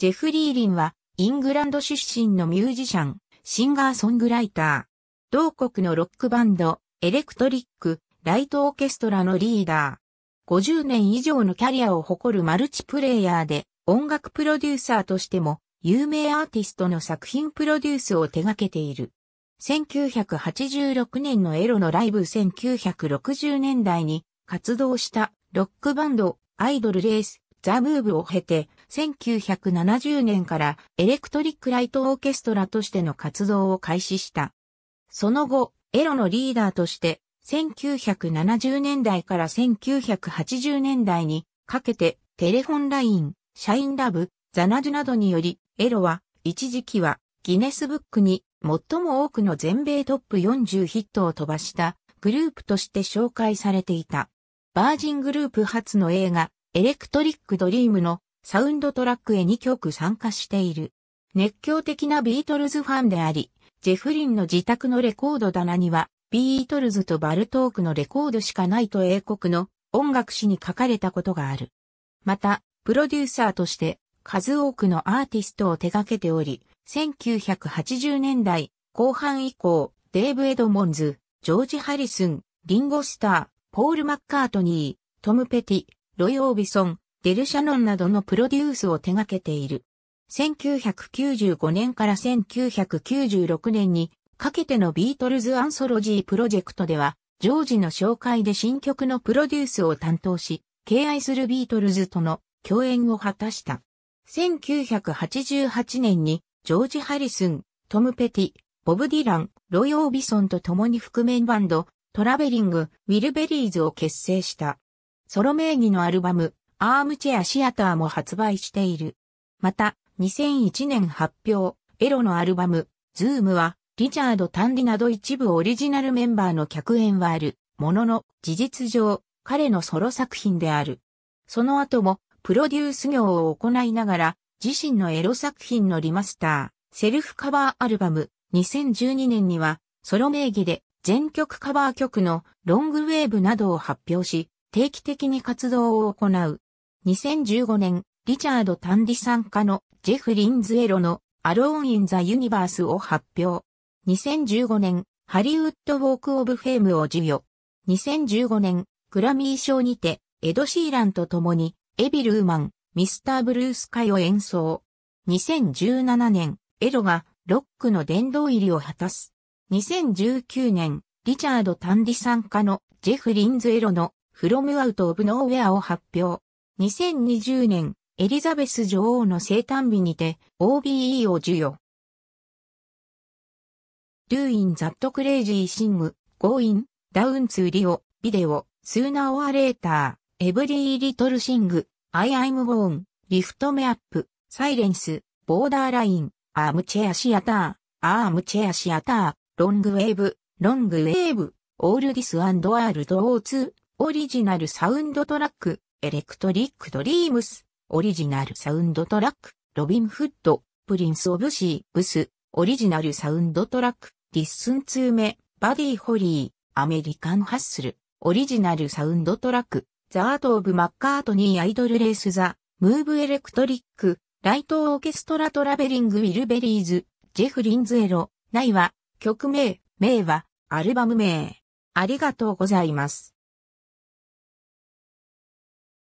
ジェフリー・リンは、イングランド出身のミュージシャン、シンガーソングライター。同国のロックバンド、エレクトリック、ライトオーケストラのリーダー。50年以上のキャリアを誇るマルチプレイヤーで、音楽プロデューサーとしても、有名アーティストの作品プロデュースを手掛けている。1986年のエロのライブ1960年代に活動したロックバンドアイドルレースザ・ムーブを経て1970年からエレクトリックライトオーケストラとしての活動を開始した。その後、エロのリーダーとして、1970年代から1980年代にかけて、テレフォンライン、シャインラブ、ザナズなどにより、エロは、一時期は、ギネスブックに最も多くの全米トップ40ヒットを飛ばしたグループとして紹介されていた。バージングループ初の映画、エレクトリックドリームのサウンドトラックへ2曲参加している。熱狂的なビートルズファンであり、ジェフリンの自宅のレコード棚には、ビートルズとバルトークのレコードしかないと英国の音楽誌に書かれたことがある。また、プロデューサーとして数多くのアーティストを手掛けており、1980年代後半以降、デーブ・エドモンズ、ジョージ・ハリスン、リンゴ・スター、ポール・マッカートニー、トム・ペティ、ロイ・オービソン、デルシャノンなどのプロデュースを手掛けている。1995年から1996年にかけてのビートルズアンソロジープロジェクトでは、ジョージの紹介で新曲のプロデュースを担当し、敬愛するビートルズとの共演を果たした。1988年に、ジョージ・ハリスン、トム・ペティ、ボブ・ディラン、ロイ・オービソンと共に覆面バンド、トラベリング、ウィルベリーズを結成した。ソロ名義のアルバム、アームチェアシアターも発売している。また、2001年発表、エロのアルバム、ズームは、リチャード・タンディなど一部オリジナルメンバーの客演はある、ものの、事実上、彼のソロ作品である。その後も、プロデュース業を行いながら、自身のエロ作品のリマスター、セルフカバーアルバム、2012年には、ソロ名義で、全曲カバー曲のロングウェーブなどを発表し、定期的に活動を行う。2015年、リチャード・タンディ参加のジェフ・リンズエロのアローン・イン・ザ・ユニバースを発表。2015年、ハリウッド・ウォーク・オブ・フェームを授与。2015年、グラミー賞にて、エド・シーランと共に、エビ・ルーマン、ミスター・ブルースカイを演奏。2017年、エロがロックの殿堂入りを果たす。2019年、リチャード・タンディ参加のジェフ・リンズ・エロのフロムアウト・オブ・ノーウェアを発表。2020年、エリザベス女王の生誕日にて OBE を授与。Do in that crazy sing, go in, g down to Rio, video, sooner or later, every little sing, I am born, lift me up, silence, borderline, armchair theater, armchair theater, long wave, long wave, all this and all those, original sound track, エレクトリックドリームス、オリジナルサウンドトラック、ロビンフッド、プリンスオブシーブス、オリジナルサウンドトラック、リッスンツーメ、バディホリー、アメリカンハッスル、オリジナルサウンドトラック、ザアート・オブ・マッカートニー・アイドル・レース・ザ・ムーブ・エレクトリック、ライト・オーケストラ・トラベリング・ウィルベリーズ、ジェフ・リンズ・エロ、ないは、曲名、名は、アルバム名。ありがとうございます。